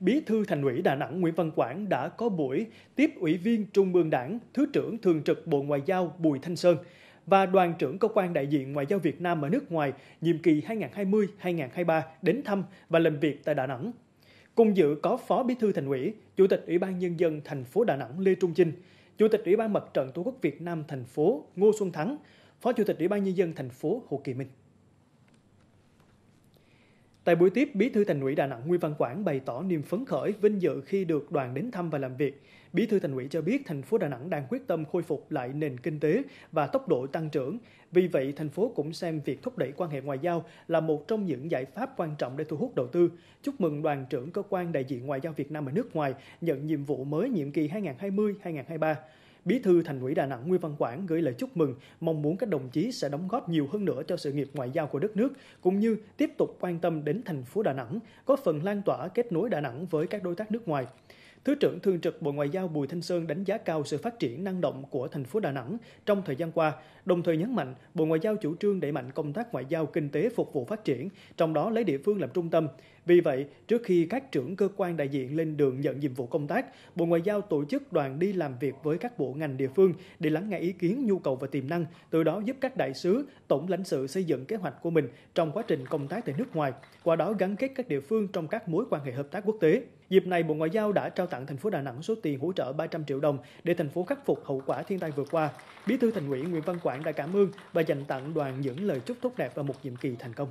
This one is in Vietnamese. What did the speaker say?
Bí thư Thành ủy Đà Nẵng Nguyễn Văn Quảng đã có buổi tiếp Ủy viên Trung ương Đảng, Thứ trưởng Thường trực Bộ Ngoại giao Bùi Thanh Sơn và đoàn trưởng cơ quan đại diện ngoại giao Việt Nam ở nước ngoài nhiệm kỳ 2020-2023 đến thăm và làm việc tại Đà Nẵng. Cùng dự có Phó Bí thư Thành ủy, Chủ tịch Ủy ban nhân dân thành phố Đà Nẵng Lê Trung Chinh, Chủ tịch Ủy ban Mặt trận Tổ quốc Việt Nam thành phố Ngô Xuân Thắng, Phó Chủ tịch Ủy ban nhân dân thành phố Hồ Kỳ Minh. Tại buổi tiếp, Bí thư Thành ủy Đà Nẵng Nguyễn Văn Quảng bày tỏ niềm phấn khởi, vinh dự khi được đoàn đến thăm và làm việc. Bí thư Thành ủy cho biết thành phố Đà Nẵng đang quyết tâm khôi phục lại nền kinh tế và tốc độ tăng trưởng. Vì vậy, thành phố cũng xem việc thúc đẩy quan hệ ngoại giao là một trong những giải pháp quan trọng để thu hút đầu tư. Chúc mừng đoàn trưởng cơ quan đại diện ngoại giao Việt Nam ở nước ngoài nhận nhiệm vụ mới nhiệm kỳ 2020-2023. Bí thư Thành ủy Đà Nẵng Nguyễn Văn Quảng gửi lời chúc mừng, mong muốn các đồng chí sẽ đóng góp nhiều hơn nữa cho sự nghiệp ngoại giao của đất nước, cũng như tiếp tục quan tâm đến thành phố Đà Nẵng, góp phần lan tỏa kết nối Đà Nẵng với các đối tác nước ngoài. Thứ trưởng Thường trực Bộ Ngoại giao Bùi Thanh Sơn đánh giá cao sự phát triển năng động của thành phố Đà Nẵng trong thời gian qua, đồng thời nhấn mạnh Bộ Ngoại giao chủ trương đẩy mạnh công tác ngoại giao kinh tế phục vụ phát triển, trong đó lấy địa phương làm trung tâm. Vì vậy, trước khi các trưởng cơ quan đại diện lên đường nhận nhiệm vụ công tác, Bộ Ngoại giao tổ chức đoàn đi làm việc với các bộ ngành địa phương để lắng nghe ý kiến, nhu cầu và tiềm năng, từ đó giúp các đại sứ, tổng lãnh sự xây dựng kế hoạch của mình trong quá trình công tác tại nước ngoài, qua đó gắn kết các địa phương trong các mối quan hệ hợp tác quốc tế. Dịp này, Bộ Ngoại giao đã trao tặng thành phố Đà Nẵng số tiền hỗ trợ 300 triệu đồng để thành phố khắc phục hậu quả thiên tai vừa qua. Bí thư Thành ủy Nguyễn Văn Quảng đã cảm ơn và dành tặng đoàn những lời chúc tốt đẹp và một nhiệm kỳ thành công.